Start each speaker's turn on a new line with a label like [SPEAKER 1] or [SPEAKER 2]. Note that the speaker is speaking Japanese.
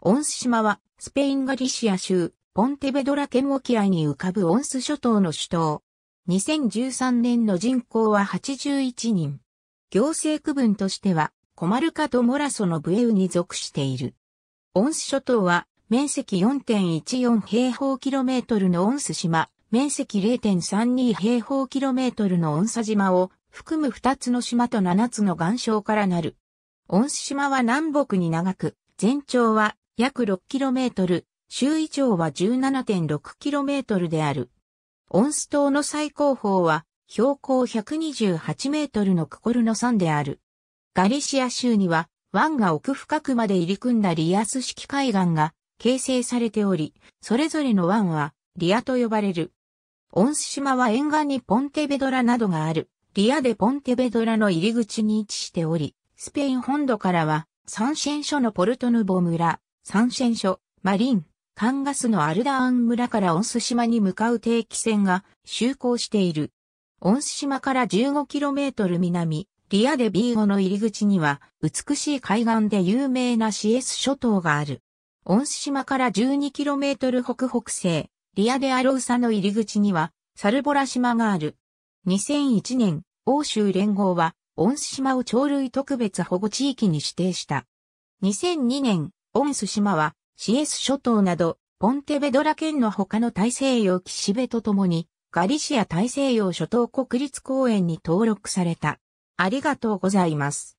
[SPEAKER 1] オンス島は、スペインガリシア州、ポンテベドラ県沖合に浮かぶオンス諸島の首都。2013年の人口は81人。行政区分としては、コマルカとモラソのブエウに属している。オンス諸島は、面積4.14平方キロメートルのオンス島、面積0.32平方キロメートルのオンサ島を含む2つの島と7つの岩礁からなる。オンス島は南北に長く、全長は約 6km、周囲長は 17.6km である。温ス島の最高峰は標高128メートルのクコルの山である。ガリシア州には湾が奥深くまで入り組んだリアス式海岸が形成されており、それぞれの湾はリアと呼ばれる。温ス島は沿岸にポンテベドラなどがある。リアでポンテベドラの入り口に位置しており、スペイン本土からはサンシェンのポルトヌボ村、三線所、マリン、カンガスのアルダーン村からオンス島に向かう定期船が就航している。オンス島から 15km 南、リアデビーゴの入り口には、美しい海岸で有名なシエス諸島がある。オンス島から 12km 北北西、リアデアロウサの入り口には、サルボラ島がある。2001年、欧州連合は、オンス島を鳥類特別保護地域に指定した。2002年、オンス島は、シエス諸島など、ポンテベドラ県の他の大西洋岸辺とともに、ガリシア大西洋諸島国立公園に登録された。ありがと
[SPEAKER 2] うございます。